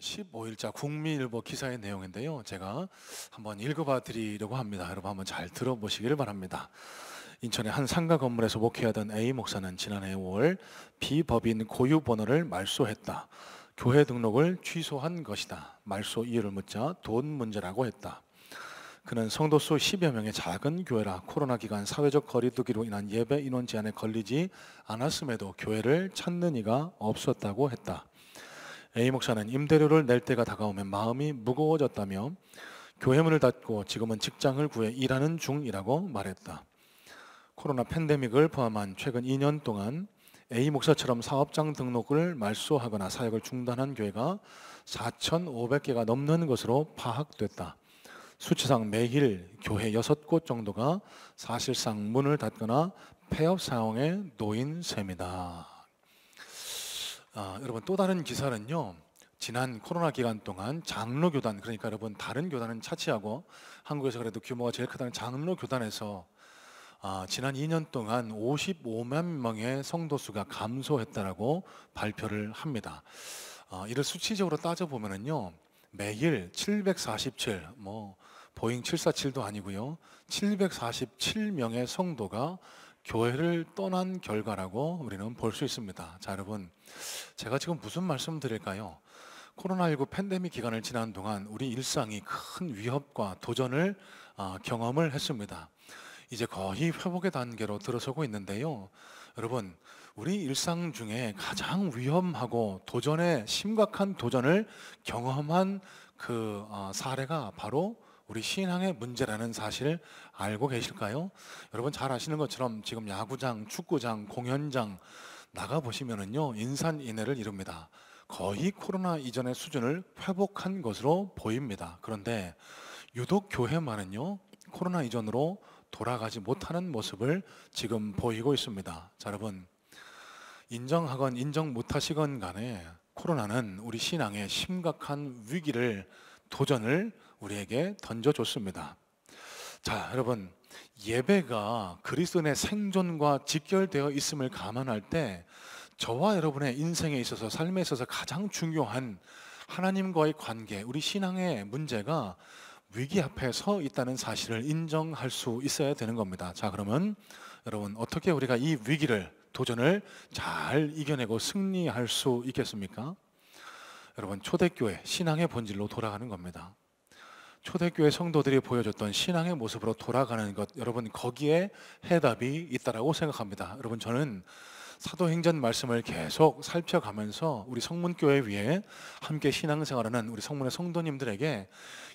15일자 국민일보 기사의 내용인데요. 제가 한번 읽어봐 드리려고 합니다. 여러분 한번 잘 들어보시기를 바랍니다. 인천의 한 상가 건물에서 목회하던 A 목사는 지난해 5월 비법인 고유 번호를 말소했다. 교회 등록을 취소한 것이다. 말소 이유를 묻자 돈 문제라고 했다. 그는 성도 수 10여 명의 작은 교회라 코로나 기간 사회적 거리두기로 인한 예배 인원 제한에 걸리지 않았음에도 교회를 찾는 이가 없었다고 했다. A 목사는 임대료를 낼 때가 다가오면 마음이 무거워졌다며 교회 문을 닫고 지금은 직장을 구해 일하는 중이라고 말했다. 코로나 팬데믹을 포함한 최근 2년 동안 A 목사처럼 사업장 등록을 말소하거나 사역을 중단한 교회가 4,500개가 넘는 것으로 파악됐다. 수치상 매일 교회 6곳 정도가 사실상 문을 닫거나 폐업 상황에 놓인 셈이다. 아, 여러분 또 다른 기사는요. 지난 코로나 기간 동안 장로 교단 그러니까 여러분 다른 교단은 차치하고 한국에서 그래도 규모가 제일 크다는 장로 교단에서 아, 지난 2년 동안 55만 명의 성도 수가 감소했다라고 발표를 합니다. 아, 이를 수치적으로 따져 보면은요 매일 747, 뭐 보잉 747도 아니고요 747명의 성도가 교회를 떠난 결과라고 우리는 볼 수 있습니다. 자, 여러분, 제가 지금 무슨 말씀 드릴까요? 코로나19 팬데믹 기간을 지난 동안 우리 일상이 큰 위협과 도전을 어, 경험을 했습니다. 이제 거의 회복의 단계로 들어서고 있는데요. 여러분, 우리 일상 중에 가장 위험하고 도전에 심각한 도전을 경험한 그 어, 사례가 바로 우리 신앙의 문제라는 사실 알고 계실까요? 여러분 잘 아시는 것처럼 지금 야구장, 축구장, 공연장 나가 보시면은요 인산인해를 이룹니다. 거의 코로나 이전의 수준을 회복한 것으로 보입니다. 그런데 유독 교회만은요 코로나 이전으로 돌아가지 못하는 모습을 지금 보이고 있습니다. 자, 여러분 인정하건 인정 못하시건 간에 코로나는 우리 신앙의 심각한 위기를 도전을 우리에게 던져줬습니다. 자, 여러분 예배가 그리스도의 생존과 직결되어 있음을 감안할 때 저와 여러분의 인생에 있어서 삶에 있어서 가장 중요한 하나님과의 관계, 우리 신앙의 문제가 위기 앞에 서 있다는 사실을 인정할 수 있어야 되는 겁니다. 자, 그러면 여러분 어떻게 우리가 이 위기를 도전을 잘 이겨내고 승리할 수 있겠습니까? 여러분 초대교회 신앙의 본질로 돌아가는 겁니다. 초대교회 성도들이 보여줬던 신앙의 모습으로 돌아가는 것 여러분 거기에 해답이 있다라고 생각합니다. 여러분 저는 사도행전 말씀을 계속 살펴가면서 우리 성문교회 위에 함께 신앙생활하는 우리 성문의 성도님들에게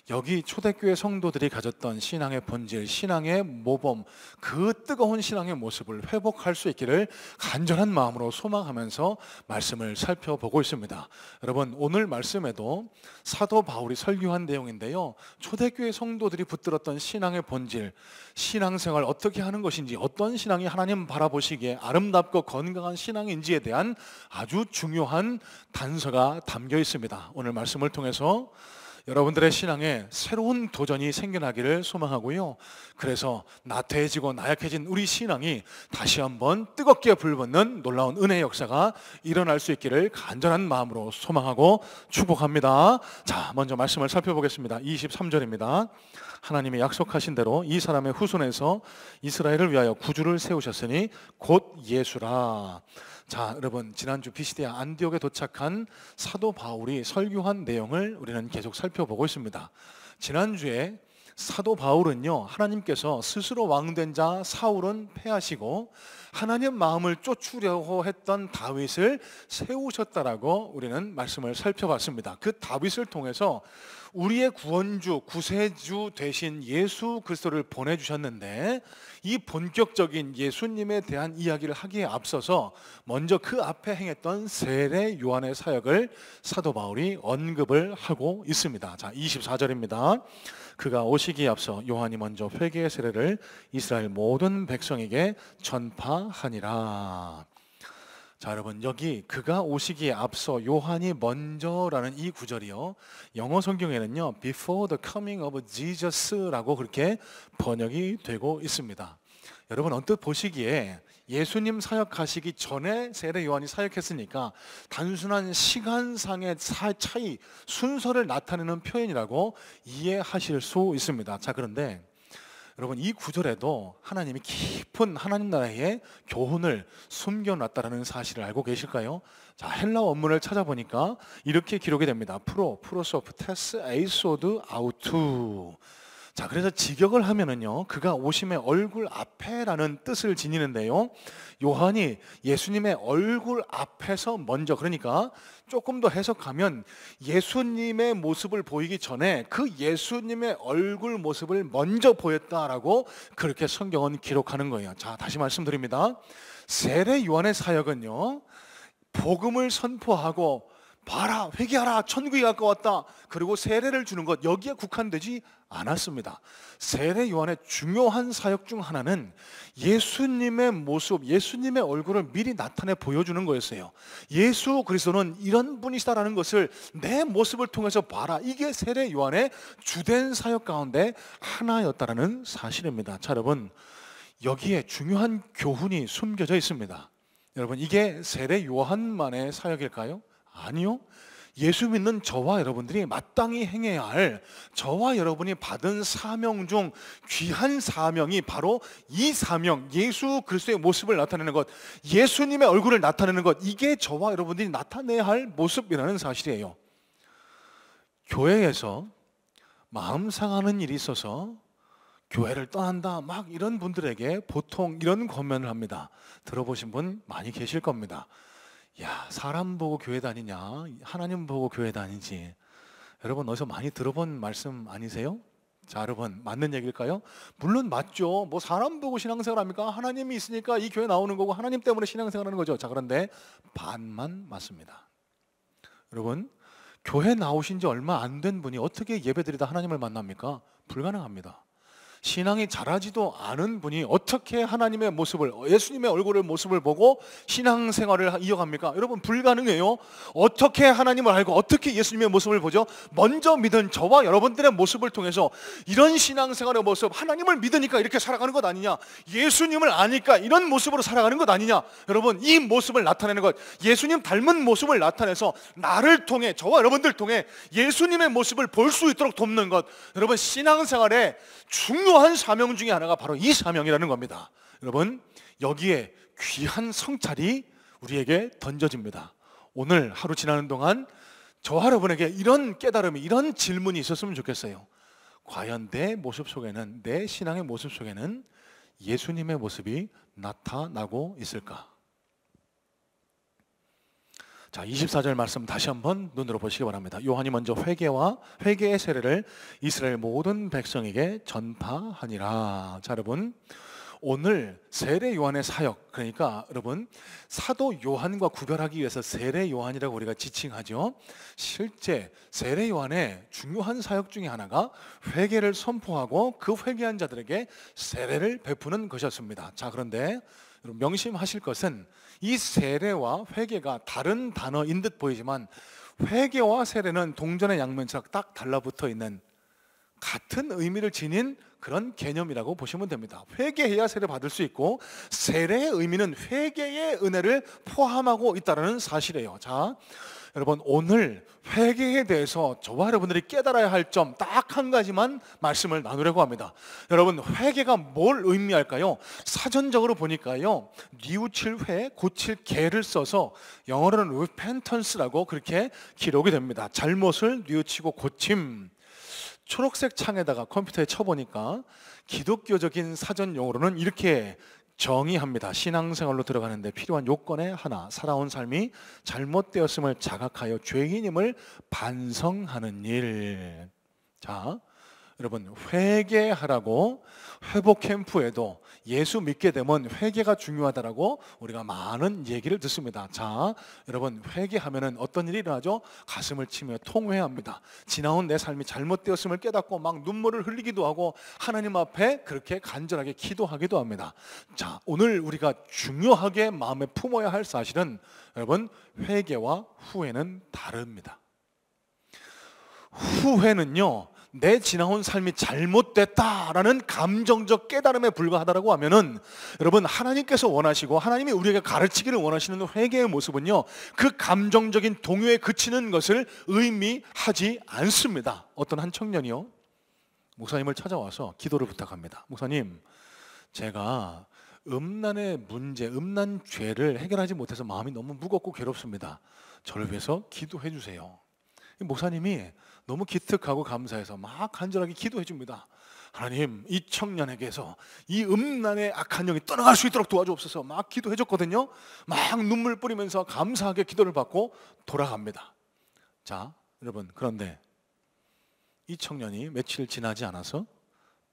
여기 초대교회 성도들이 가졌던 신앙의 본질, 신앙의 모범, 그 뜨거운 신앙의 모습을 회복할 수 있기를 간절한 마음으로 소망하면서 말씀을 살펴보고 있습니다. 여러분, 오늘 말씀에도 사도 바울이 설교한 내용인데요. 초대교회 성도들이 붙들었던 신앙의 본질, 신앙생활 어떻게 하는 것인지, 어떤 신앙이 하나님 바라보시기에 아름답고 건강한 신앙인지에 대한 아주 중요한 단서가 담겨 있습니다. 오늘 말씀을 통해서 여러분들의 신앙에 새로운 도전이 생겨나기를 소망하고요. 그래서 나태해지고 나약해진 우리 신앙이 다시 한번 뜨겁게 불붙는 놀라운 은혜의 역사가 일어날 수 있기를 간절한 마음으로 소망하고 축복합니다. 자, 먼저 말씀을 살펴보겠습니다. 23절입니다. 하나님이 약속하신 대로 이 사람의 후손에서 이스라엘을 위하여 구주를 세우셨으니 곧 예수라. 자, 여러분 지난주 비시디아 안디옥에 도착한 사도 바울이 설교한 내용을 우리는 계속 살펴보고 있습니다. 지난주에 사도 바울은요, 하나님께서 스스로 왕된 자 사울은 패하시고 하나님 마음을 쫓으려고 했던 다윗을 세우셨다라고 우리는 말씀을 살펴봤습니다. 그 다윗을 통해서 우리의 구원주, 구세주 되신 예수 그리스도를 보내주셨는데 이 본격적인 예수님에 대한 이야기를 하기에 앞서서 먼저 그 앞에 행했던 세례 요한의 사역을 사도 바울이 언급을 하고 있습니다. 자, 24절입니다. 그가 오시기에 앞서 요한이 먼저 회개의 세례를 이스라엘 모든 백성에게 전파하니라. 자, 여러분 여기 그가 오시기에 앞서 요한이 먼저라는 이 구절이요. 영어 성경에는요. before the coming of Jesus라고 그렇게 번역이 되고 있습니다. 여러분 언뜻 보시기에 예수님 사역하시기 전에 세례 요한이 사역했으니까 단순한 시간상의 차이 순서를 나타내는 표현이라고 이해하실 수 있습니다. 자, 그런데 여러분 이 구절에도 하나님이 깊은 하나님 나라의 교훈을 숨겨놨다라는 사실을 알고 계실까요? 자 헬라 원문을 찾아보니까 이렇게 기록이 됩니다. 프로, 프로소프, 테스, 에이소드, 아우투. 자, 그래서 직역을 하면은요, 그가 오심의 얼굴 앞에라는 뜻을 지니는데요. 요한이 예수님의 얼굴 앞에서 먼저, 그러니까 조금 더 해석하면 예수님의 모습을 보이기 전에 그 예수님의 얼굴 모습을 먼저 보였다라고 그렇게 성경은 기록하는 거예요. 자, 다시 말씀드립니다. 세례 요한의 사역은요. 복음을 선포하고 봐라 회개하라 천국이 가까웠다 그리고 세례를 주는 것 여기에 국한되지 않았습니다 세례 요한의 중요한 사역 중 하나는 예수님의 모습 예수님의 얼굴을 미리 나타내 보여주는 거였어요 예수 그리스도는 이런 분이시다라는 것을 내 모습을 통해서 봐라 이게 세례 요한의 주된 사역 가운데 하나였다라는 사실입니다 자 여러분 여기에 중요한 교훈이 숨겨져 있습니다 여러분 이게 세례 요한만의 사역일까요? 아니요. 예수 믿는 저와 여러분들이 마땅히 행해야 할 저와 여러분이 받은 사명 중 귀한 사명이 바로 이 사명, 예수 그리스도의 모습을 나타내는 것, 예수님의 얼굴을 나타내는 것, 이게 저와 여러분들이 나타내야 할 모습이라는 사실이에요. 교회에서 마음 상하는 일이 있어서 교회를 떠난다, 막 이런 분들에게 보통 이런 권면을 합니다. 들어보신 분 많이 계실 겁니다. 야, 사람 보고 교회 다니냐? 하나님 보고 교회 다니지. 여러분 어디서 많이 들어본 말씀 아니세요? 자, 여러분 맞는 얘기일까요? 물론 맞죠. 뭐 사람 보고 신앙생활 합니까? 하나님이 있으니까 이 교회 나오는 거고 하나님 때문에 신앙생활 하는 거죠. 자, 그런데 반만 맞습니다. 여러분, 교회 나오신 지 얼마 안 된 분이 어떻게 예배드리다 하나님을 만납니까? 불가능합니다. 신앙이 자라지도 않은 분이 어떻게 하나님의 모습을 예수님의 얼굴을 모습을 보고 신앙 생활을 이어갑니까? 여러분 불가능해요. 어떻게 하나님을 알고 어떻게 예수님의 모습을 보죠? 먼저 믿은 저와 여러분들의 모습을 통해서 이런 신앙 생활의 모습 하나님을 믿으니까 이렇게 살아가는 것 아니냐? 예수님을 아니까 이런 모습으로 살아가는 것 아니냐? 여러분 이 모습을 나타내는 것 예수님 닮은 모습을 나타내서 나를 통해 저와 여러분들 통해 예수님의 모습을 볼 수 있도록 돕는 것 여러분 신앙 생활의 중요 중요한 사명 중에 하나가 바로 이 사명이라는 겁니다. 여러분, 여기에 귀한 성찰이 우리에게 던져집니다. 오늘 하루 지나는 동안 저와 여러분에게 이런 깨달음이, 이런 질문이 있었으면 좋겠어요. 과연 내 모습 속에는, 내 신앙의 모습 속에는 예수님의 모습이 나타나고 있을까? 자, 24절 말씀 다시 한번 눈으로 보시기 바랍니다. 요한이 먼저 회개와 회개의 세례를 이스라엘 모든 백성에게 전파하니라. 자, 여러분. 오늘 세례 요한의 사역 그러니까 여러분 사도 요한과 구별하기 위해서 세례 요한이라고 우리가 지칭하죠. 실제 세례 요한의 중요한 사역 중의 하나가 회개를 선포하고 그 회개한 자들에게 세례를 베푸는 것이었습니다. 자, 그런데 명심하실 것은 이 세례와 회개가 다른 단어인 듯 보이지만 회개와 세례는 동전의 양면처럼 딱 달라붙어 있는 같은 의미를 지닌 그런 개념이라고 보시면 됩니다. 회개해야 세례 받을 수 있고 세례의 의미는 회개의 은혜를 포함하고 있다는 사실이에요. 자, 여러분 오늘 회개에 대해서 저와 여러분들이 깨달아야 할 점 딱 한 가지만 말씀을 나누려고 합니다. 여러분 회개가 뭘 의미할까요? 사전적으로 보니까요. 뉘우칠 회, 고칠 개를 써서 영어로는 repentance라고 그렇게 기록이 됩니다. 잘못을 뉘우치고 고침. 초록색 창에다가 컴퓨터에 쳐보니까 기독교적인 사전 용어로는 이렇게 정의합니다. 신앙생활로 들어가는데 필요한 요건의 하나, 살아온 삶이 잘못되었음을 자각하여 죄인임을 반성하는 일. 자, 여러분 회개하라고 회복 캠프에도 예수 믿게 되면 회개가 중요하다라고 우리가 많은 얘기를 듣습니다. 자, 여러분 회개하면은 어떤 일이 일어나죠? 가슴을 치며 통회합니다. 지나온 내 삶이 잘못되었음을 깨닫고 막 눈물을 흘리기도 하고 하나님 앞에 그렇게 간절하게 기도하기도 합니다. 자, 오늘 우리가 중요하게 마음에 품어야 할 사실은 여러분 회개와 후회는 다릅니다. 후회는요 내 지나온 삶이 잘못됐다라는 감정적 깨달음에 불과하다라고 하면은 여러분 하나님께서 원하시고 하나님이 우리에게 가르치기를 원하시는 회개의 모습은요 그 감정적인 동요에 그치는 것을 의미하지 않습니다. 어떤 한 청년이요 목사님을 찾아와서 기도를 부탁합니다. 목사님 제가 음란의 문제, 음란 죄를 해결하지 못해서 마음이 너무 무겁고 괴롭습니다. 저를 위해서 기도해 주세요. 목사님이 너무 기특하고 감사해서 막 간절하게 기도해 줍니다. 하나님, 이 청년에게서 이 음란의 악한 영이 떠나갈 수 있도록 도와주옵소서 막 기도해 줬거든요. 막 눈물 뿌리면서 감사하게 기도를 받고 돌아갑니다. 자, 여러분, 그런데 이 청년이 며칠 지나지 않아서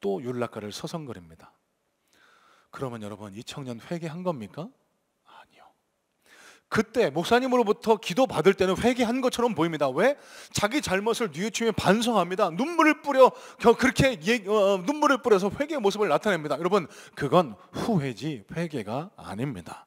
또 윤락가를 서성거립니다. 그러면 여러분, 이 청년 회개한 겁니까? 그때 목사님으로부터 기도 받을 때는 회개한 것처럼 보입니다. 왜? 자기 잘못을 뉘우치며 반성합니다. 눈물을 뿌려 그렇게 얘 어, 어, 눈물을 뿌려서 회개의 모습을 나타냅니다. 여러분 그건 후회지 회개가 아닙니다.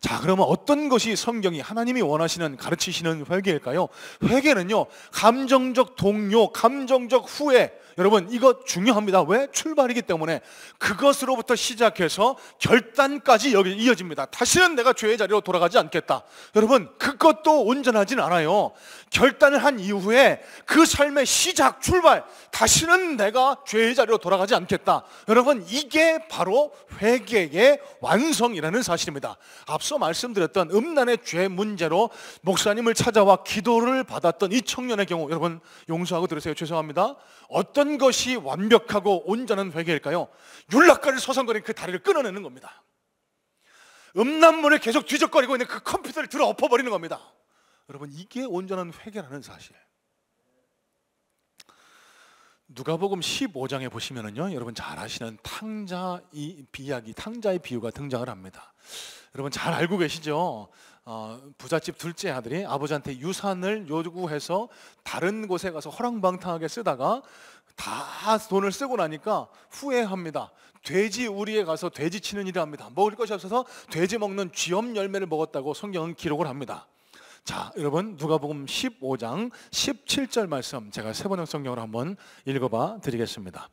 자, 그러면 어떤 것이 성경이 하나님이 원하시는 가르치시는 회개일까요? 회개는요. 감정적 동요, 감정적 후회. 여러분, 이거 중요합니다. 왜? 출발이기 때문에 그것으로부터 시작해서 결단까지 여기 이어집니다. 다시는 내가 죄의 자리로 돌아가지 않겠다. 여러분, 그것도 온전하진 않아요. 결단을 한 이후에 그 삶의 시작, 출발, 다시는 내가 죄의 자리로 돌아가지 않겠다. 여러분, 이게 바로 회개의 완성이라는 사실입니다. 앞서 앞서 말씀드렸던 음란의 죄 문제로 목사님을 찾아와 기도를 받았던 이 청년의 경우 여러분 용서하고 들으세요. 죄송합니다. 어떤 것이 완벽하고 온전한 회개일까요? 윤락가를 서성거린 그 다리를 끊어내는 겁니다. 음란물을 계속 뒤적거리고 있는 그 컴퓨터를 들어 엎어버리는 겁니다. 여러분 이게 온전한 회개라는 사실. 누가복음 15장에 보시면은요, 여러분 잘 아시는 탕자 이 비약이 탕자의 비유가 등장을 합니다. 여러분 잘 알고 계시죠? 어, 부잣집 둘째 아들이 아버지한테 유산을 요구해서 다른 곳에 가서 허랑방탕하게 쓰다가 다 돈을 쓰고 나니까 후회합니다. 돼지 우리에 가서 돼지 치는 일을 합니다. 먹을 것이 없어서 돼지 먹는 쥐엄 열매를 먹었다고 성경은 기록을 합니다. 자, 여러분 누가복음 15장 17절 말씀 제가 세 번역 성경으로 한번 읽어봐 드리겠습니다.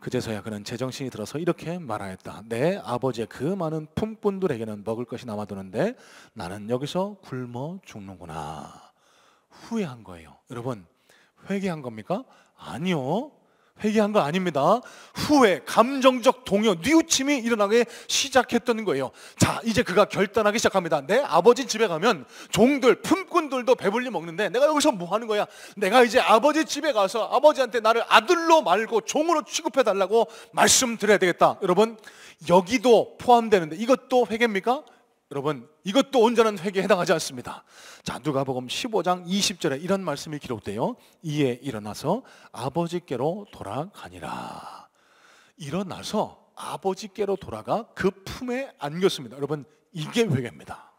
그제서야 그는 제정신이 들어서 이렇게 말하였다. 내 아버지의 그 많은 품꾼들에게는 먹을 것이 남아도는데 나는 여기서 굶어 죽는구나. 후회한 거예요. 여러분, 회개한 겁니까? 아니요. 회개한 거 아닙니다. 후회, 감정적 동요, 뉘우침이 일어나기 시작했던 거예요. 자, 이제 그가 결단하기 시작합니다. 내 아버지 집에 가면 종들, 품꾼들도 배불리 먹는데 내가 여기서 뭐 하는 거야? 내가 이제 아버지 집에 가서 아버지한테 나를 아들로 말고 종으로 취급해 달라고 말씀드려야 되겠다. 여러분, 여기도 포함되는데 이것도 회개입니까? 여러분 이것도 온전한 회개에 해당하지 않습니다. 자 누가복음 15장 20절에 이런 말씀이 기록돼요. 이에 일어나서 아버지께로 돌아가니라. 일어나서 아버지께로 돌아가 그 품에 안겼습니다. 여러분 이게 회개입니다.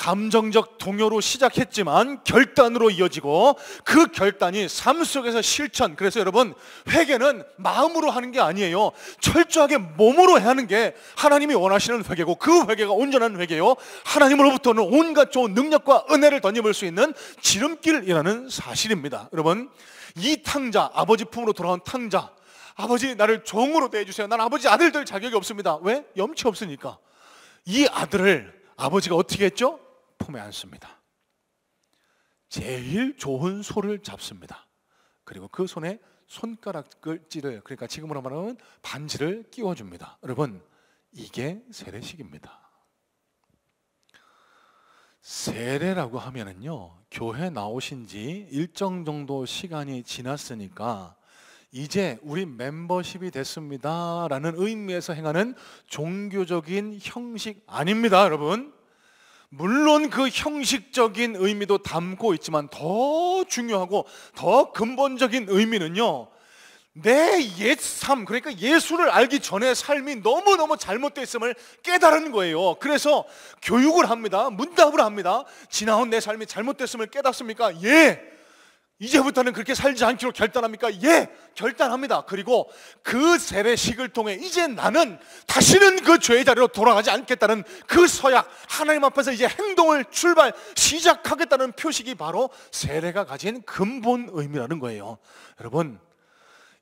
감정적 동요로 시작했지만 결단으로 이어지고 그 결단이 삶 속에서 실천. 그래서 여러분, 회개는 마음으로 하는 게 아니에요. 철저하게 몸으로 해야 하는 게 하나님이 원하시는 회개고 그 회개가 온전한 회개요. 하나님으로부터는 온갖 좋은 능력과 은혜를 던져볼 수 있는 지름길이라는 사실입니다. 여러분, 이 탕자, 아버지 품으로 돌아온 탕자, 아버지 나를 종으로 대해주세요. 난 아버지 아들 될 자격이 없습니다. 왜? 염치 없으니까. 이 아들을 아버지가 어떻게 했죠? 품에 안습니다. 제일 좋은 소를 잡습니다. 그리고 그 손에 손가락질을 그러니까 지금으로 말하면 반지를 끼워줍니다. 여러분 이게 세례식입니다. 세례라고 하면은요 교회 나오신 지 일정 정도 시간이 지났으니까 이제 우리 멤버십이 됐습니다라는 의미에서 행하는 종교적인 형식 아닙니다, 여러분. 물론 그 형식적인 의미도 담고 있지만 더 중요하고 더 근본적인 의미는요. 내 옛삶, 그러니까 예수를 알기 전에 삶이 너무너무 잘못됐음을 깨달은 거예요. 그래서 교육을 합니다. 문답을 합니다. 지나온 내 삶이 잘못됐음을 깨닫습니까? 예! 이제부터는 그렇게 살지 않기로 결단합니까? 예, 결단합니다. 그리고 그 세례식을 통해 이제 나는 다시는 그 죄의 자리로 돌아가지 않겠다는 그 서약, 하나님 앞에서 이제 행동을 출발, 시작하겠다는 표식이 바로 세례가 가진 근본 의미라는 거예요. 여러분,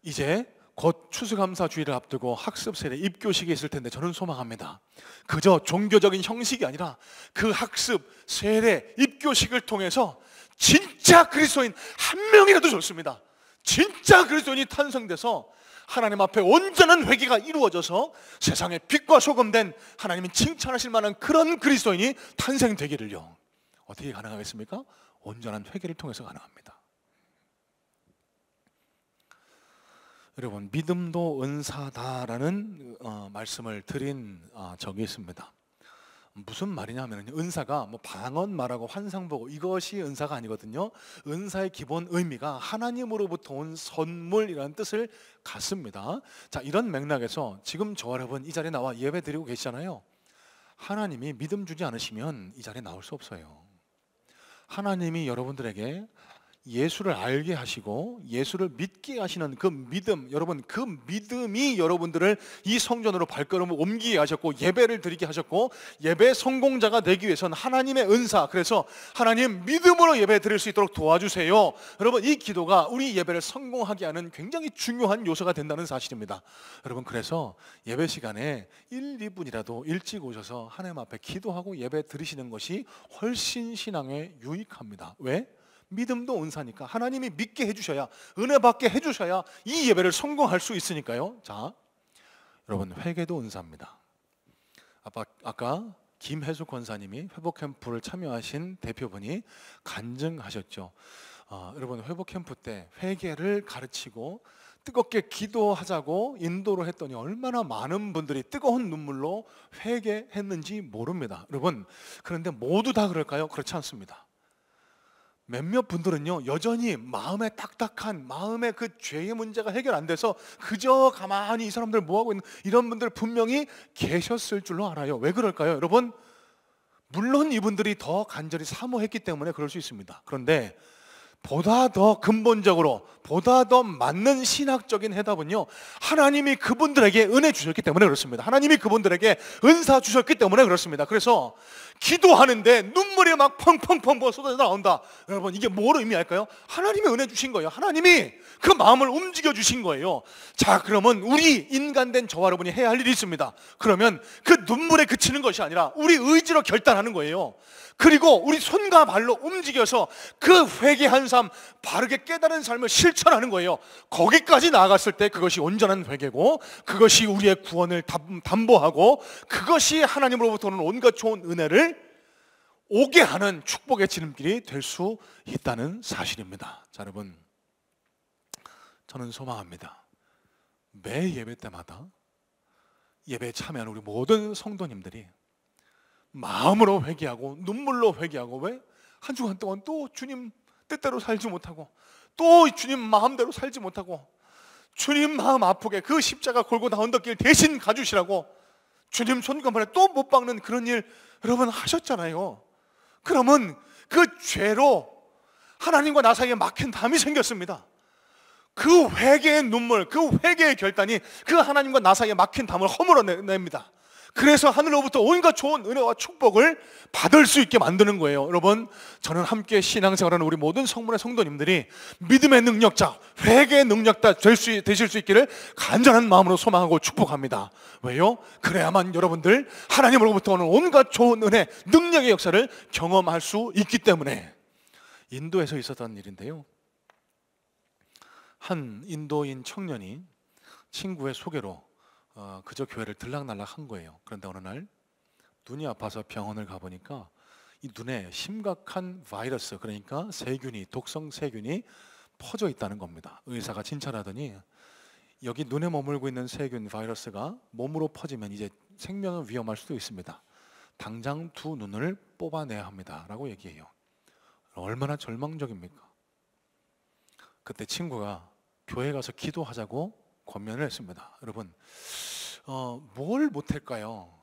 이제 곧 추수감사주의를 앞두고 학습세례 입교식이 있을 텐데 저는 소망합니다. 그저 종교적인 형식이 아니라 그 학습, 세례, 입교식을 통해서 진짜 그리스도인 한 명이라도 좋습니다. 진짜 그리스도인이 탄생돼서 하나님 앞에 온전한 회개가 이루어져서 세상에 빛과 소금 된 하나님이 칭찬하실 만한 그런 그리스도인이 탄생되기를요. 어떻게 가능하겠습니까? 온전한 회개를 통해서 가능합니다. 여러분 믿음도 은사다라는 어, 말씀을 드린 어, 적이 있습니다. 무슨 말이냐하면 은사가 뭐 방언 말하고 환상 보고 이것이 은사가 아니거든요. 은사의 기본 의미가 하나님으로부터 온 선물이라는 뜻을 갖습니다. 자, 이런 맥락에서 지금 저 여러분 이 자리에 나와 예배 드리고 계시잖아요. 하나님이 믿음 주지 않으시면 이 자리에 나올 수 없어요. 하나님이 여러분들에게 예수를 알게 하시고 예수를 믿게 하시는 그 믿음 여러분 그 믿음이 여러분들을 이 성전으로 발걸음을 옮기게 하셨고 예배를 드리게 하셨고 예배 성공자가 되기 위해선 하나님의 은사 그래서 하나님 믿음으로 예배 드릴 수 있도록 도와주세요 여러분 이 기도가 우리 예배를 성공하게 하는 굉장히 중요한 요소가 된다는 사실입니다 여러분 그래서 예배 시간에 1, 2분이라도 일찍 오셔서 하나님 앞에 기도하고 예배 드리시는 것이 훨씬 신앙에 유익합니다 왜? 믿음도 은사니까 하나님이 믿게 해주셔야 은혜 받게 해주셔야 이 예배를 성공할 수 있으니까요. 자, 여러분 회개도 은사입니다. 아까, 아까 김혜수 권사님이 회복 캠프를 참여하신 대표분이 간증하셨죠. 어, 여러분 회복 캠프 때 회개를 가르치고 뜨겁게 기도하자고 인도를 했더니 얼마나 많은 분들이 뜨거운 눈물로 회개했는지 모릅니다. 여러분, 그런데 모두 다 그럴까요? 그렇지 않습니다. 몇몇 분들은요 여전히 마음의 딱딱한 마음의 그 죄의 문제가 해결 안 돼서 그저 가만히 이 사람들 뭐하고 있는 이런 분들 분명히 계셨을 줄로 알아요 왜 그럴까요 여러분 물론 이분들이 더 간절히 사모했기 때문에 그럴 수 있습니다 그런데 보다 더 근본적으로 보다 더 맞는 신학적인 해답은요 하나님이 그분들에게 은혜 주셨기 때문에 그렇습니다 하나님이 그분들에게 은사 주셨기 때문에 그렇습니다 그래서 기도하는데 눈물이 막 펑펑펑 쏟아져 나온다. 여러분, 이게 뭐로 의미할까요? 하나님이 은혜 주신 거예요. 하나님이 그 마음을 움직여 주신 거예요. 자, 그러면 우리 인간된 저와 여러분이 해야 할 일이 있습니다. 그러면 그 눈물에 그치는 것이 아니라 우리 의지로 결단하는 거예요. 그리고 우리 손과 발로 움직여서 그 회개한 삶, 바르게 깨달은 삶을 실천하는 거예요. 거기까지 나아갔을 때 그것이 온전한 회개고 그것이 우리의 구원을 담보하고 그것이 하나님으로부터 오는 온갖 좋은 은혜를 오게 하는 축복의 지름길이 될 수 있다는 사실입니다. 자, 여러분. 저는 소망합니다. 매 예배 때마다 예배에 참여하는 우리 모든 성도님들이 마음으로 회개하고 눈물로 회개하고 왜? 한 주간 동안 또 주님 뜻대로 살지 못하고 또 주님 마음대로 살지 못하고 주님 마음 아프게 그 십자가 골고다 언덕길 대신 가주시라고 주님 손가만에 또 못 박는 그런 일 여러분 하셨잖아요. 그러면 그 죄로 하나님과 나 사이에 막힌 담이 생겼습니다. 그 회개의 눈물, 그 회개의 결단이 그 하나님과 나 사이에 막힌 담을 허물어냅니다. 그래서 하늘로부터 온갖 좋은 은혜와 축복을 받을 수 있게 만드는 거예요. 여러분, 저는 함께 신앙생활하는 우리 모든 성문의 성도님들이 믿음의 능력자, 회개의 능력자 될 수, 되실 수 있기를 간절한 마음으로 소망하고 축복합니다. 왜요? 그래야만 여러분들 하나님으로부터 오는 온갖 좋은 은혜, 능력의 역사를 경험할 수 있기 때문에 인도에서 있었던 일인데요. 한 인도인 청년이 친구의 소개로 어, 그저 교회를 들락날락한 거예요. 그런데 어느 날 눈이 아파서 병원을 가보니까 이 눈에 심각한 바이러스 그러니까 세균이 독성 세균이 퍼져 있다는 겁니다. 의사가 진찰하더니 여기 눈에 머물고 있는 세균 바이러스가 몸으로 퍼지면 이제 생명을 위험할 수도 있습니다. 당장 두 눈을 뽑아내야 합니다라고 얘기해요. 얼마나 절망적입니까? 그때 친구가 교회 가서 기도하자고 권면을 했습니다. 여러분, 어, 뭘 못할까요?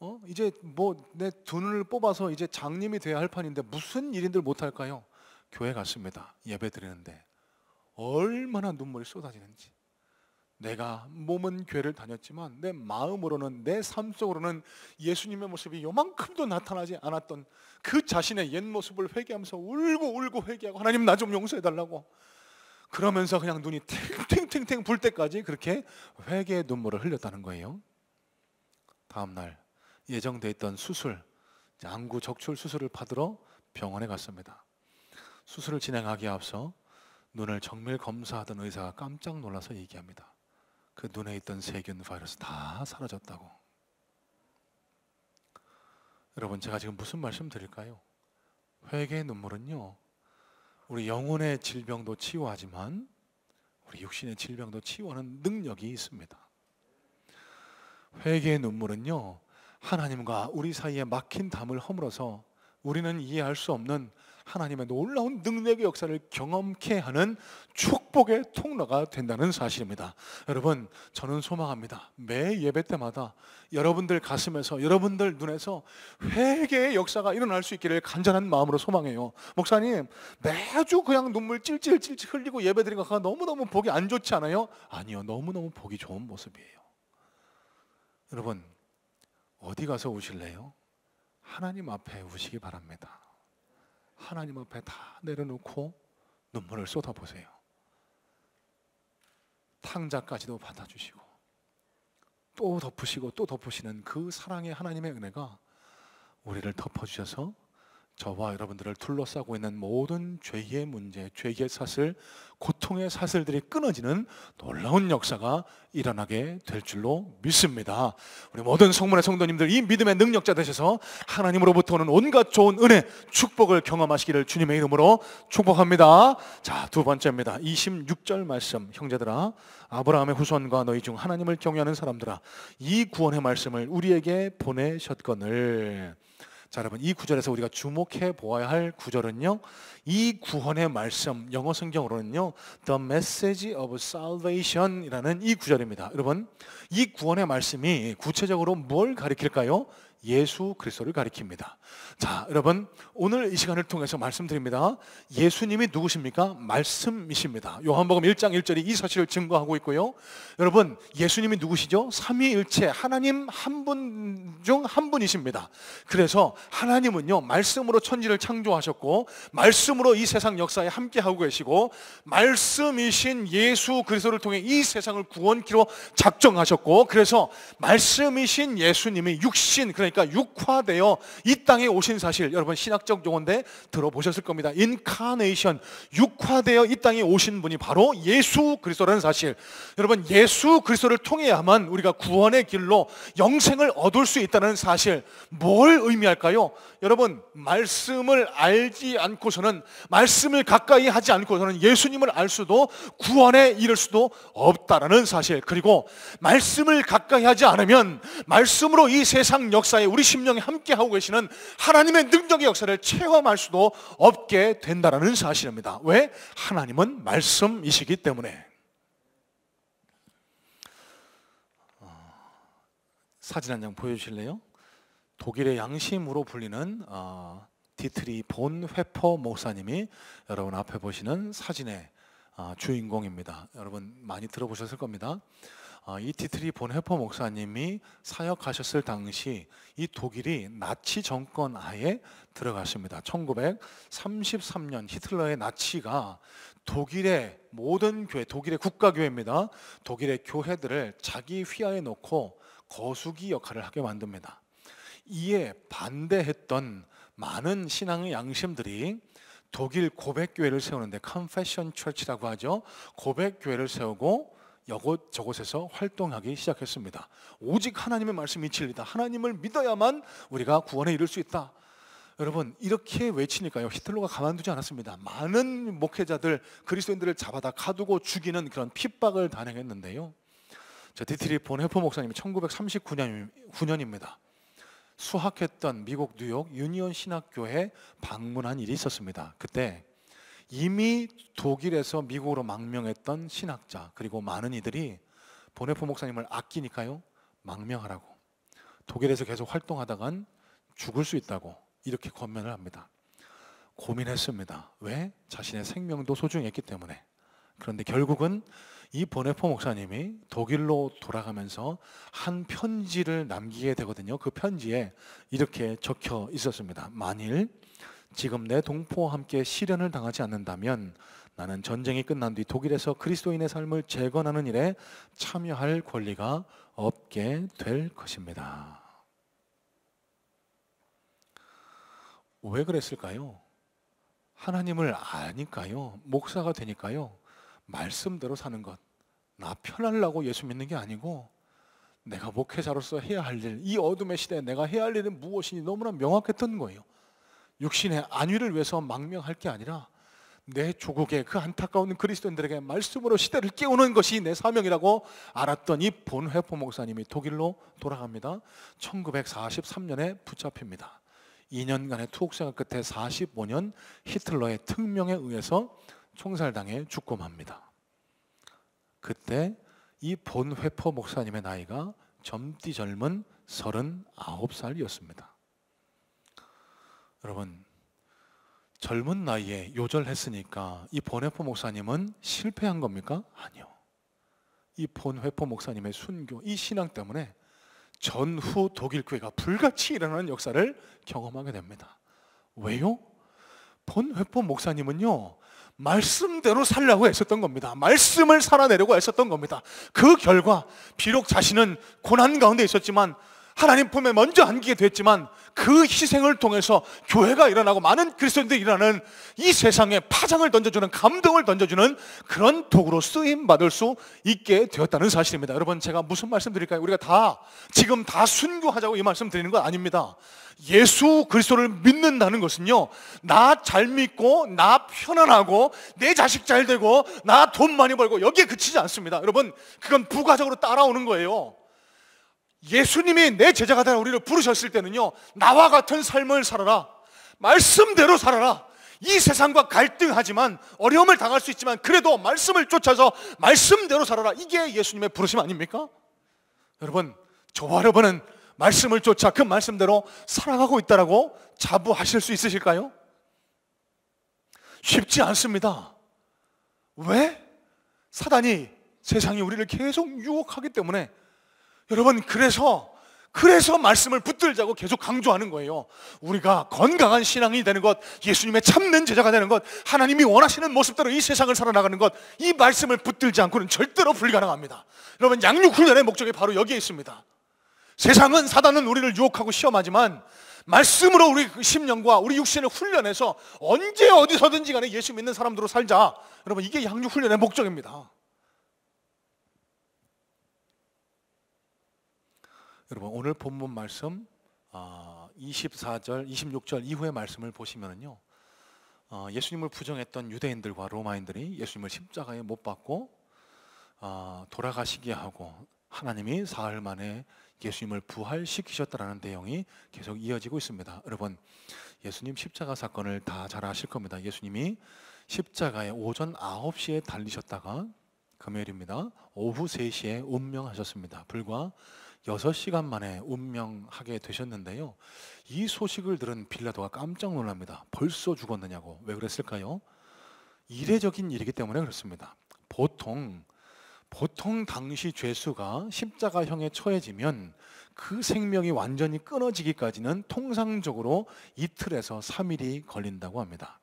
어? 이제 뭐내두 눈을 뽑아서 이제 장님이 돼야 할 판인데 무슨 일인들 못할까요? 교회 갔습니다. 예배 드리는데 얼마나 눈물이 쏟아지는지. 내가 몸은 교를 다녔지만 내 마음으로는 내 삶 속으로는 예수님의 모습이 요만큼도 나타나지 않았던 그 자신의 옛 모습을 회개하면서 울고 울고 회개하고 하나님 나 좀 용서해 달라고 그러면서 그냥 눈이 탱탱탱탱 불 때까지 그렇게 회개의 눈물을 흘렸다는 거예요. 다음 날 예정돼 있던 수술, 안구 적출 수술을 받으러 병원에 갔습니다. 수술을 진행하기에 앞서 눈을 정밀 검사하던 의사가 깜짝 놀라서 얘기합니다. 그 눈에 있던 세균 바이러스 다 사라졌다고. 여러분 제가 지금 무슨 말씀 드릴까요? 회개의 눈물은요 우리 영혼의 질병도 치유하지만 우리 육신의 질병도 치유하는 능력이 있습니다. 회개의 눈물은요. 하나님과 우리 사이에 막힌 담을 허물어서 우리는 이해할 수 없는 하나님의 놀라운 능력의 역사를 경험케 하는 축복의 통로가 된다는 사실입니다. 여러분, 저는 소망합니다. 매 예배 때마다 여러분들 가슴에서, 여러분들 눈에서 회개의 역사가 일어날 수 있기를 간절한 마음으로 소망해요. 목사님, 매주 그냥 눈물 찔찔찔찔 흘리고 예배 드린 거가 너무너무 보기 안 좋지 않아요? 아니요, 너무너무 보기 좋은 모습이에요. 여러분, 어디 가서 우실래요? 하나님 앞에 우시기 바랍니다. 하나님 앞에 다 내려놓고 눈물을 쏟아보세요. 탕자까지도 받아주시고 또 덮으시고 또 덮으시는 그 사랑의 하나님의 은혜가 우리를 덮어주셔서 저와 여러분들을 둘러싸고 있는 모든 죄의 문제, 죄의 사슬, 고통의 사슬들이 끊어지는 놀라운 역사가 일어나게 될 줄로 믿습니다. 우리 모든 성문의 성도님들 이 믿음의 능력자 되셔서 하나님으로부터 오는 온갖 좋은 은혜, 축복을 경험하시기를 주님의 이름으로 축복합니다. 자, 두 번째입니다. 26절 말씀. 형제들아, 아브라함의 후손과 너희 중 하나님을 경외하는 사람들아, 이 구원의 말씀을 우리에게 보내셨거늘. 자, 여러분 이 구절에서 우리가 주목해 보아야 할 구절은요. 이 구원의 말씀 영어 성경으로는요. The message of salvation이라는 이 구절입니다. 여러분 이 구원의 말씀이 구체적으로 뭘 가리킬까요? 예수 그리스도를 가리킵니다. 자, 여러분 오늘 이 시간을 통해서 말씀드립니다. 예수님이 누구십니까? 말씀이십니다. 요한복음 1장 1절이 이 사실을 증거하고 있고요. 여러분 예수님이 누구시죠? 삼위일체 하나님 한 분 중 한 분이십니다. 그래서 하나님은요 말씀으로 천지를 창조하셨고 말씀으로 이 세상 역사에 함께 하고 계시고 말씀이신 예수 그리스도를 통해 이 세상을 구원키로 작정하셨고 그래서 말씀이신 예수님이 육신 그러니까 그러니까 육화되어 이 땅에 오신 사실 여러분 신학적 용어인데 들어보셨을 겁니다. 인카네이션 육화되어 이 땅에 오신 분이 바로 예수 그리스도라는 사실. 여러분 예수 그리스도를 통해야만 우리가 구원의 길로 영생을 얻을 수 있다는 사실. 뭘 의미할까요? 여러분 말씀을 알지 않고서는 말씀을 가까이 하지 않고서는 예수님을 알 수도 구원에 이를 수도 없다라는 사실. 그리고 말씀을 가까이 하지 않으면 말씀으로 이 세상 역사에 역사에 우리 심령이 함께 하고 계시는 하나님의 능력의 역사를 체험할 수도 없게 된다라는 사실입니다. 왜? 하나님은 말씀이시기 때문에. 어, 사진 한 장 보여주실래요? 독일의 양심으로 불리는 어, 디트리 본 회퍼 목사님이 여러분 앞에 보시는 사진의 어, 주인공입니다. 여러분 많이 들어보셨을 겁니다. 아, 이티트리 본헤퍼 목사님이 사역하셨을 당시 이 독일이 나치 정권 아예 들어갔습니다. 1933년 히틀러의 나치가 독일의 모든 교회, 독일의 국가교회입니다. 독일의 교회들을 자기 휘하에 놓고 거수기 역할을 하게 만듭니다. 이에 반대했던 많은 신앙의 양심들이 독일 고백교회를 세우는데 컨페션 철치라고 하죠. 고백교회를 세우고 여곳 저곳에서 활동하기 시작했습니다. 오직 하나님의 말씀이 진리다. 하나님을 믿어야만 우리가 구원에 이를 수 있다. 여러분 이렇게 외치니까요 히틀러가 가만두지 않았습니다. 많은 목회자들 그리스도인들을 잡아다 가두고 죽이는 그런 핍박을 단행했는데요. 저 디트리 본 헤퍼 목사님이 1939년 입니다 수학했던 미국 뉴욕 유니온 신학교에 방문한 일이 있었습니다. 그때 이미 독일에서 미국으로 망명했던 신학자 그리고 많은 이들이 보네포 목사님을 아끼니까요 망명하라고 독일에서 계속 활동하다간 죽을 수 있다고 이렇게 권면을 합니다 고민했습니다 왜? 자신의 생명도 소중했기 때문에 그런데 결국은 이 보네포 목사님이 독일로 돌아가면서 한 편지를 남기게 되거든요. 그 편지에 이렇게 적혀 있었습니다. 만일 지금 내 동포와 함께 시련을 당하지 않는다면 나는 전쟁이 끝난 뒤 독일에서 그리스도인의 삶을 재건하는 일에 참여할 권리가 없게 될 것입니다. 왜 그랬을까요? 하나님을 아니까요. 목사가 되니까요. 말씀대로 사는 것. 나 편하려고 예수 믿는 게 아니고 내가 목회자로서 해야 할 일, 이 어둠의 시대에 내가 해야 할 일은 무엇이니 너무나 명확했던 거예요. 육신의 안위를 위해서 망명할 게 아니라 내 조국의 그 안타까운 그리스도인들에게 말씀으로 시대를 깨우는 것이 내 사명이라고 알았더니 본회포 목사님이 독일로 돌아갑니다. 1943년에 붙잡힙니다. 2년간의 투옥생활 끝에 45년 히틀러의 특명에 의해서 총살당해 죽고 맙니다. 그때 이 본회포 목사님의 나이가 젊디 젊은 39살이었습니다. 여러분 젊은 나이에 요절했으니까 이 본회포 목사님은 실패한 겁니까? 아니요. 이 본회포 목사님의 순교, 이 신앙 때문에 전후 독일 교회가 불같이 일어나는 역사를 경험하게 됩니다. 왜요? 본회포 목사님은요. 말씀대로 살라고 애썼던 겁니다. 말씀을 살아내려고 애썼던 겁니다. 그 결과 비록 자신은 고난 가운데 있었지만 하나님 품에 먼저 안기게 됐지만 그 희생을 통해서 교회가 일어나고 많은 그리스도인들이 일어나는 이 세상에 파장을 던져주는 감동을 던져주는 그런 도구로 쓰임 받을 수 있게 되었다는 사실입니다. 여러분 제가 무슨 말씀 드릴까요? 우리가 다 지금 다 순교하자고 이 말씀 드리는 건 아닙니다. 예수 그리스도를 믿는다는 것은요. 나 잘 믿고 나 편안하고 내 자식 잘 되고 나 돈 많이 벌고 여기에 그치지 않습니다. 여러분 그건 부가적으로 따라오는 거예요. 예수님이 내 제자가 되라 우리를 부르셨을 때는요, 나와 같은 삶을 살아라. 말씀대로 살아라. 이 세상과 갈등하지만 어려움을 당할 수 있지만 그래도 말씀을 쫓아서 말씀대로 살아라. 이게 예수님의 부르심 아닙니까? 여러분, 저와 여러분은 말씀을 쫓아 그 말씀대로 살아가고 있다라고 자부하실 수 있으실까요? 쉽지 않습니다. 왜? 사단이 세상이 우리를 계속 유혹하기 때문에 여러분, 그래서, 그래서 말씀을 붙들자고 계속 강조하는 거예요. 우리가 건강한 신앙이 되는 것, 예수님의 참된 제자가 되는 것, 하나님이 원하시는 모습대로 이 세상을 살아나가는 것, 이 말씀을 붙들지 않고는 절대로 불가능합니다. 여러분, 양육훈련의 목적이 바로 여기에 있습니다. 세상은, 사단은 우리를 유혹하고 시험하지만, 말씀으로 우리 그 심령과 우리 육신을 훈련해서 언제 어디서든지 간에 예수 믿는 사람들로 살자. 여러분, 이게 양육 훈련의 목적입니다. 여러분 오늘 본문 말씀 24절, 아, 26절 이후의 말씀을 보시면요 어, 예수님을 부정했던 유대인들과 로마인들이 예수님을 십자가에 못 박고 아, 돌아가시게 하고 하나님이 사흘 만에 예수님을 부활시키셨다라는 내용이 계속 이어지고 있습니다. 여러분, 예수님 십자가 사건을 다 잘 아실 겁니다. 예수님이 십자가에 오전 9시에 달리셨다가 금요일입니다. 오후 3시에 운명하셨습니다. 불과 6시간 만에 운명하게 되셨는데요. 이 소식을 들은 빌라도가 깜짝 놀랍니다. 벌써 죽었느냐고. 왜 그랬을까요? 이례적인 일이기 때문에 그렇습니다. 보통 보통 당시 죄수가 십자가형에 처해지면 그 생명이 완전히 끊어지기까지는 통상적으로 이틀에서 3일이 걸린다고 합니다.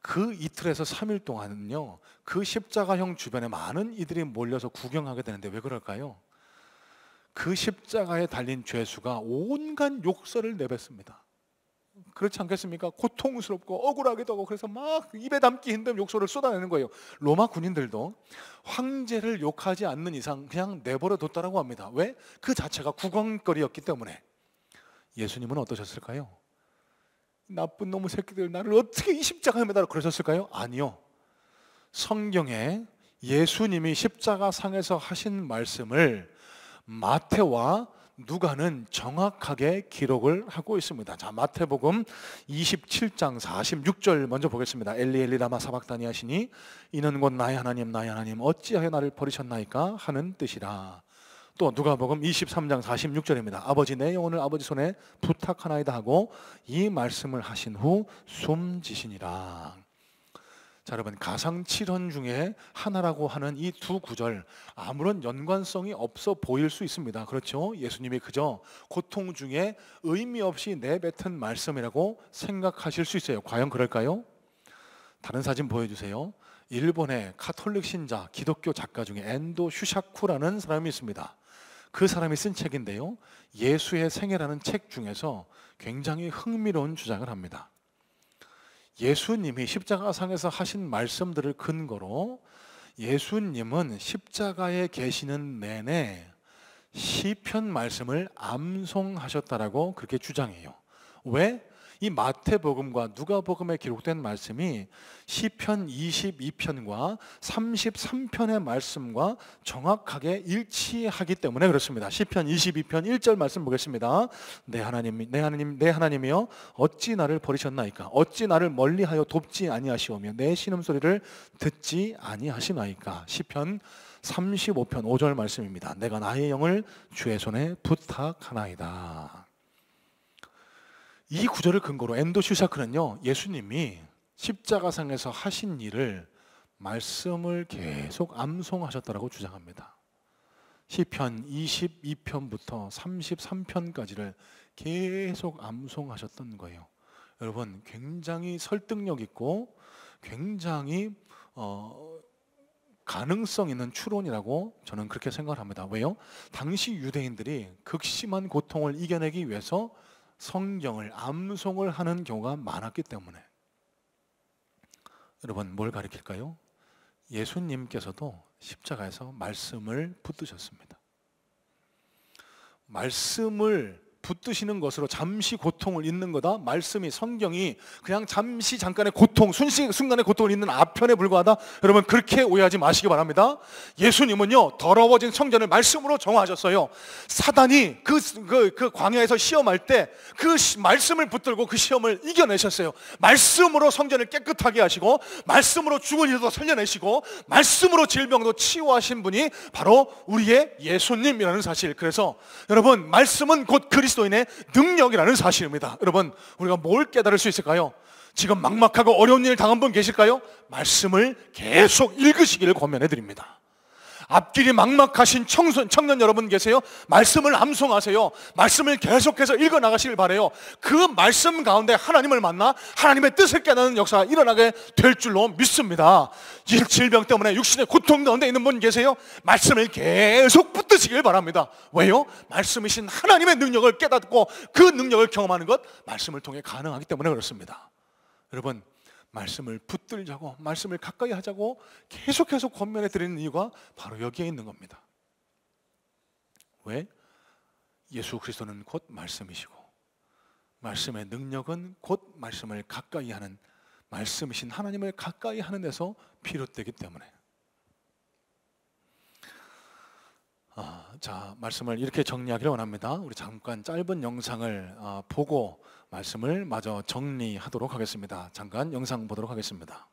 그 이틀에서 3일 동안은요, 그 십자가형 주변에 많은 이들이 몰려서 구경하게 되는데 왜 그럴까요? 그 십자가에 달린 죄수가 온갖 욕설을 내뱉습니다. 그렇지 않겠습니까? 고통스럽고 억울하기도 하고 그래서 막 입에 담기 힘든 욕설을 쏟아내는 거예요. 로마 군인들도 황제를 욕하지 않는 이상 그냥 내버려 뒀다라고 합니다. 왜? 그 자체가 구강거리였기 때문에. 예수님은 어떠셨을까요? 나쁜 놈의 새끼들 나를 어떻게 이 십자가에 매달아 그러셨을까요? 아니요. 성경에 예수님이 십자가 상에서 하신 말씀을 마태와 누가는 정확하게 기록을 하고 있습니다. 자, 마태복음 27장 46절 먼저 보겠습니다. 엘리 엘리 라마 사박다니 하시니 이는 곧 나의 하나님 나의 하나님 어찌하여 나를 버리셨나이까 하는 뜻이라. 또 누가복음 23장 46절입니다. 아버지 내 영혼을 아버지 손에 부탁하나이다 하고 이 말씀을 하신 후 숨지시니라. 자, 여러분 가상 7현 중에 하나라고 하는 이 두 구절 아무런 연관성이 없어 보일 수 있습니다. 그렇죠? 예수님이 그저 고통 중에 의미 없이 내뱉은 말씀이라고 생각하실 수 있어요. 과연 그럴까요? 다른 사진 보여주세요. 일본의 카톨릭 신자 기독교 작가 중에 엔도 슈샤쿠라는 사람이 있습니다. 그 사람이 쓴 책인데요. 예수의 생애라는 책 중에서 굉장히 흥미로운 주장을 합니다. 예수님이 십자가상에서 하신 말씀들을 근거로 예수님은 십자가에 계시는 내내 시편 말씀을 암송하셨다라고 그렇게 주장해요. 왜? 이 마태복음과 누가복음에 기록된 말씀이 시편 22편과 33편의 말씀과 정확하게 일치하기 때문에 그렇습니다. 시편 22편 1절 말씀 보겠습니다. 내 하나님, 내 하나님, 내 하나님이여 어찌 나를 버리셨나이까? 어찌 나를 멀리하여 돕지 아니하시오며 내 신음 소리를 듣지 아니하시나이까? 시편 35편 5절 말씀입니다. 내가 나의 영을 주의 손에 부탁하나이다. 이 구절을 근거로 엔도 슈사크는요 예수님이 십자가상에서 하신 일을 말씀을 계속 암송하셨다고 주장합니다. 시편 22편부터 33편까지를 계속 암송하셨던 거예요. 여러분 굉장히 설득력 있고 굉장히 어, 가능성 있는 추론이라고 저는 그렇게 생각합니다. 왜요? 당시 유대인들이 극심한 고통을 이겨내기 위해서 성경을 암송을 하는 경우가 많았기 때문에 여러분 뭘가르칠까요 예수님께서도 십자가에서 말씀을 붙드셨습니다. 말씀을 붙드시는 것으로 잠시 고통을 잊는 거다. 말씀이 성경이 그냥 잠시 잠깐의 고통, 순식 간의 고통을 잊는 아편에 불과하다. 여러분 그렇게 오해하지 마시기 바랍니다. 예수님은요 더러워진 성전을 말씀으로 정화하셨어요. 사단이 그그 그, 그 광야에서 시험할 때 그 말씀을 붙들고 그 시험을 이겨내셨어요. 말씀으로 성전을 깨끗하게 하시고 말씀으로 죽은 이도 살려내시고 말씀으로 질병도 치유하신 분이 바로 우리의 예수님이라는 사실. 그래서 여러분 말씀은 곧그리스 그리스도인의 능력이라는 사실입니다. 여러분, 우리가 뭘 깨달을 수 있을까요? 지금 막막하고 어려운 일 당한 분 계실까요? 말씀을 계속 읽으시기를 권면해 드립니다. 앞길이 막막하신 청소, 청년 여러분 계세요? 말씀을 암송하세요. 말씀을 계속해서 읽어 나가시길 바래요. 그 말씀 가운데 하나님을 만나 하나님의 뜻을 깨닫는 역사가 일어나게 될 줄로 믿습니다. 질병 때문에 육신의 고통 가운데 있는 분 계세요? 말씀을 계속 붙드시길 바랍니다. 왜요? 말씀이신 하나님의 능력을 깨닫고 그 능력을 경험하는 것 말씀을 통해 가능하기 때문에 그렇습니다. 여러분 말씀을 붙들자고 말씀을 가까이 하자고 계속해서 권면해 드리는 이유가 바로 여기에 있는 겁니다. 왜? 예수 그리스도는 곧 말씀이시고 말씀의 능력은 곧 말씀을 가까이 하는 말씀이신 하나님을 가까이 하는 데서 비롯되기 때문에 자 말씀을 이렇게 정리하기를 원합니다. 우리 잠깐 짧은 영상을 아, 보고 말씀을 마저 정리하도록 하겠습니다. 잠깐 영상 보도록 하겠습니다.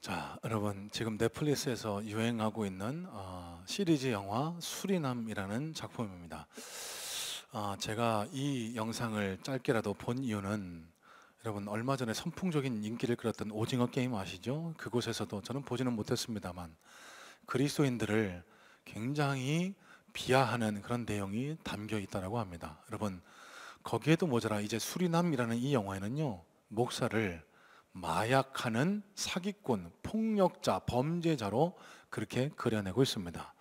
자 여러분 지금 넷플릭스에서 유행하고 있는 어, 시리즈 영화 수리남이라는 작품입니다. 어, 제가 이 영상을 짧게라도 본 이유는 여러분 얼마 전에 선풍적인 인기를 끌었던 오징어 게임 아시죠? 그곳에서도 저는 보지는 못했습니다만 그리스도인들을 굉장히 비하하는 그런 내용이 담겨 있다라고 합니다. 여러분 거기에도 모자라 이제 수리남이라는 이 영화에는요 목사를 마약하는 사기꾼, 폭력자, 범죄자로 그렇게 그려내고 있습니다.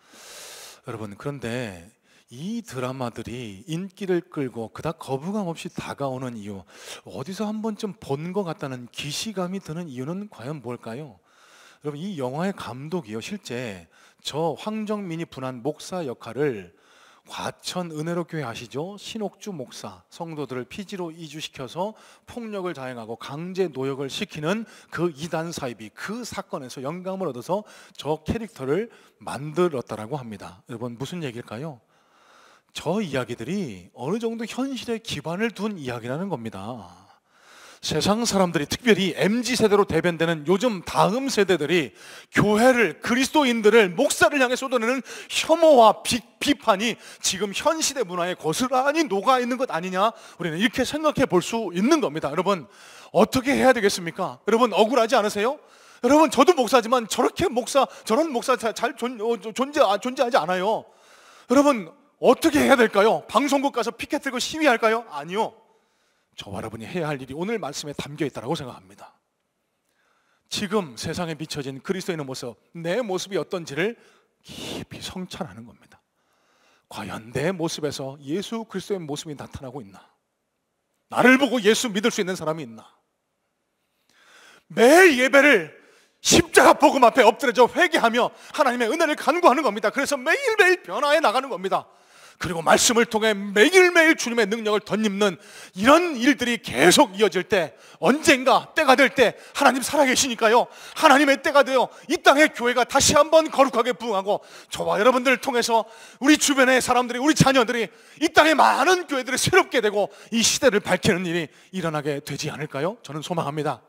여러분 그런데 이 드라마들이 인기를 끌고 그닥 거부감 없이 다가오는 이유, 어디서 한 번쯤 본 것 같다는 기시감이 드는 이유는 과연 뭘까요? 여러분 이 영화의 감독이요 실제 저 황정민이 분한 목사 역할을 과천 은혜로 교회 아시죠? 신옥주 목사 성도들을 피지로 이주시켜서 폭력을 자행하고 강제 노역을 시키는 그 이단 사이비 그 사건에서 영감을 얻어서 저 캐릭터를 만들었다라고 합니다. 여러분 무슨 얘기일까요? 저 이야기들이 어느 정도 현실에 기반을 둔 이야기라는 겁니다. 세상 사람들이 특별히 MZ 세대로 대변되는 요즘 다음 세대들이 교회를 그리스도인들을 목사를 향해 쏟아내는 혐오와 비, 비판이 지금 현 시대 문화에 거스란히 녹아 있는 것 아니냐 우리는 이렇게 생각해 볼 수 있는 겁니다. 여러분 어떻게 해야 되겠습니까? 여러분 억울하지 않으세요? 여러분 저도 목사지만 저렇게 목사 저런 목사 잘 존, 어, 존재 아, 존재하지 않아요. 여러분 어떻게 해야 될까요? 방송국 가서 피켓 들고 시위할까요? 아니요. 저와 여러분이 해야 할 일이 오늘 말씀에 담겨 있다고 생각합니다. 지금 세상에 비춰진 그리스도인의 모습, 내 모습이 어떤지를 깊이 성찰하는 겁니다. 과연 내 모습에서 예수 그리스도의 모습이 나타나고 있나? 나를 보고 예수 믿을 수 있는 사람이 있나? 매 예배를 십자가 복음 앞에 엎드려져 회개하며 하나님의 은혜를 간구하는 겁니다. 그래서 매일매일 변화해 나가는 겁니다. 그리고 말씀을 통해 매일매일 주님의 능력을 덧입는 이런 일들이 계속 이어질 때 언젠가 때가 될 때 하나님 살아계시니까요 하나님의 때가 되어 이 땅의 교회가 다시 한번 거룩하게 부흥하고 저와 여러분들을 통해서 우리 주변의 사람들이 우리 자녀들이 이 땅의 많은 교회들이 새롭게 되고 이 시대를 밝히는 일이 일어나게 되지 않을까요? 저는 소망합니다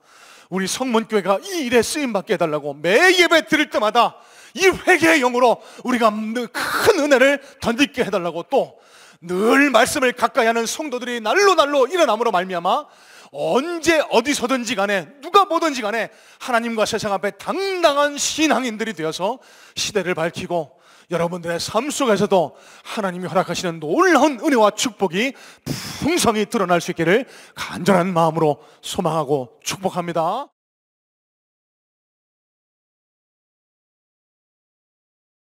우리 성문교회가 이 일에 쓰임받게 해달라고 매 예배 드릴 때마다 이 회개의 영으로 우리가 큰 은혜를 던지게 해달라고 또 늘 말씀을 가까이 하는 성도들이 날로 날로 일어남으로 말미암아 언제 어디서든지 간에 누가 뭐든지 간에 하나님과 세상 앞에 당당한 신앙인들이 되어서 시대를 밝히고 여러분들의 삶 속에서도 하나님이 허락하시는 놀라운 은혜와 축복이 풍성히 드러날 수 있기를 간절한 마음으로 소망하고 축복합니다.